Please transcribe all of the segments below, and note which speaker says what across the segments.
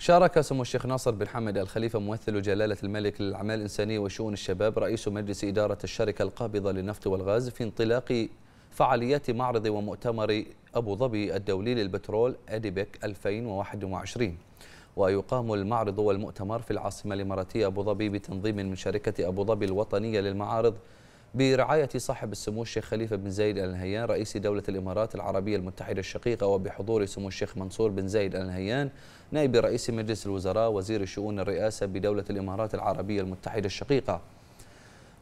Speaker 1: شارك سمو الشيخ ناصر بن حمد الخليفة ممثل جلالة الملك للأعمال الإنسانية وشؤون الشباب رئيس مجلس إدارة الشركة القابضة للنفط والغاز في انطلاق فعاليات معرض ومؤتمر أبو ظبي الدولي للبترول أديبك 2021 ويقام المعرض والمؤتمر في العاصمة الإماراتية أبو ظبي بتنظيم من شركة أبو ظبي الوطنية للمعارض برعاية صاحب السمو الشيخ خليفة بن زايد آل نهيان رئيس دولة الإمارات العربية المتحدة الشقيقة وبحضور سمو الشيخ منصور بن زايد آل نهيان نائب رئيس مجلس الوزراء وزير شؤون الرئاسة بدولة الإمارات العربية المتحدة الشقيقة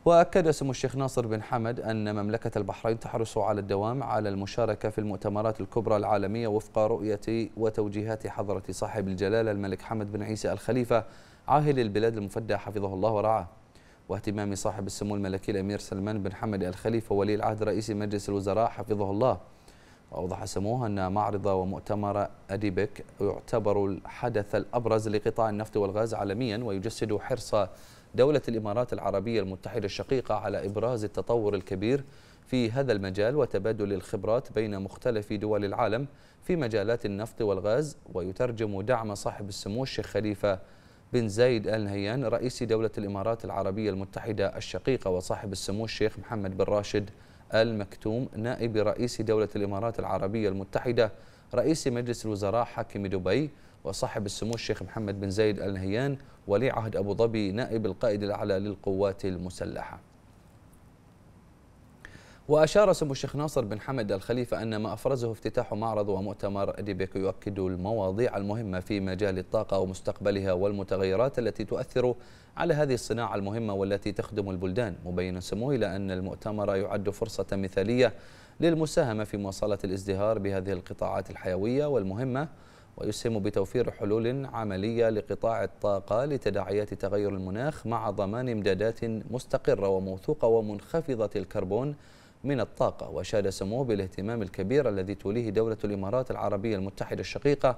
Speaker 1: وأكد سمو الشيخ ناصر بن حمد أن مملكة البحرين تحرص على الدوام على المشاركة في المؤتمرات الكبرى العالمية وفق رؤية وتوجيهات حضرة صاحب الجلالة الملك حمد بن عيسى الخليفة عاهل البلاد المفدى حفظه الله ورعاه واهتمام صاحب السمو الملكي الأمير سلمان بن حمد الخليفة ولي العهد رئيس مجلس الوزراء حفظه الله وأوضح سموه أن معرض ومؤتمر أديبك يعتبر الحدث الأبرز لقطاع النفط والغاز عالميا ويجسد حرص دولة الإمارات العربية المتحدة الشقيقة على إبراز التطور الكبير في هذا المجال وتبادل الخبرات بين مختلف دول العالم في مجالات النفط والغاز ويترجم دعم صاحب السمو الشيخ خليفة بن زايد آل نهيان رئيس دولة الإمارات العربية المتحدة الشقيقة وصاحب السمو الشيخ محمد بن راشد آل مكتوم نائب رئيس دولة الإمارات العربية المتحدة رئيس مجلس الوزراء حاكم دبي وصاحب السمو الشيخ محمد بن زايد آل نهيان ولي عهد أبو ظبي نائب القائد الأعلى للقوات المسلحة وأشار سمو الشيخ ناصر بن حمد الخليفة أن ما أفرزه افتتاح معرض ومؤتمر أديبك يؤكد المواضيع المهمة في مجال الطاقة ومستقبلها والمتغيرات التي تؤثر على هذه الصناعة المهمة والتي تخدم البلدان مبين سموه إلى أن المؤتمر يعد فرصة مثالية للمساهمة في مواصلة الازدهار بهذه القطاعات الحيوية والمهمة ويسهم بتوفير حلول عملية لقطاع الطاقة لتداعيات تغير المناخ مع ضمان امدادات مستقرة وموثوقة ومنخفضة الكربون من الطاقة وأشاد سموه بالاهتمام الكبير الذي توليه دولة الإمارات العربية المتحدة الشقيقة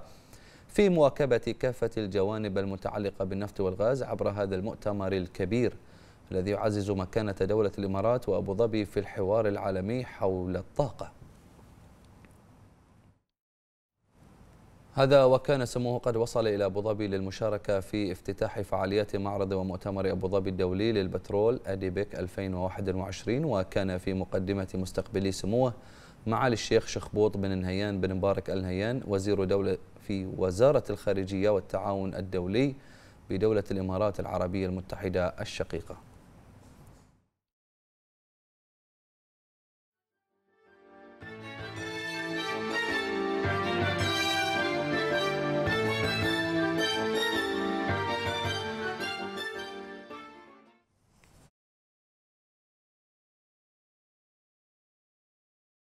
Speaker 1: في مواكبة كافة الجوانب المتعلقة بالنفط والغاز عبر هذا المؤتمر الكبير الذي يعزز مكانة دولة الإمارات وأبو ظبي في الحوار العالمي حول الطاقة هذا وكان سموه قد وصل إلى أبو ظبي للمشاركة في افتتاح فعاليات معرض ومؤتمر أبو ظبي الدولي للبترول أديبك 2021 وكان في مقدمة مستقبلي سموه معالي الشيخ شخبوط بن نهيان بن مبارك آل نهيان وزير دولة في وزارة الخارجية والتعاون الدولي بدولة الإمارات العربية المتحدة الشقيقة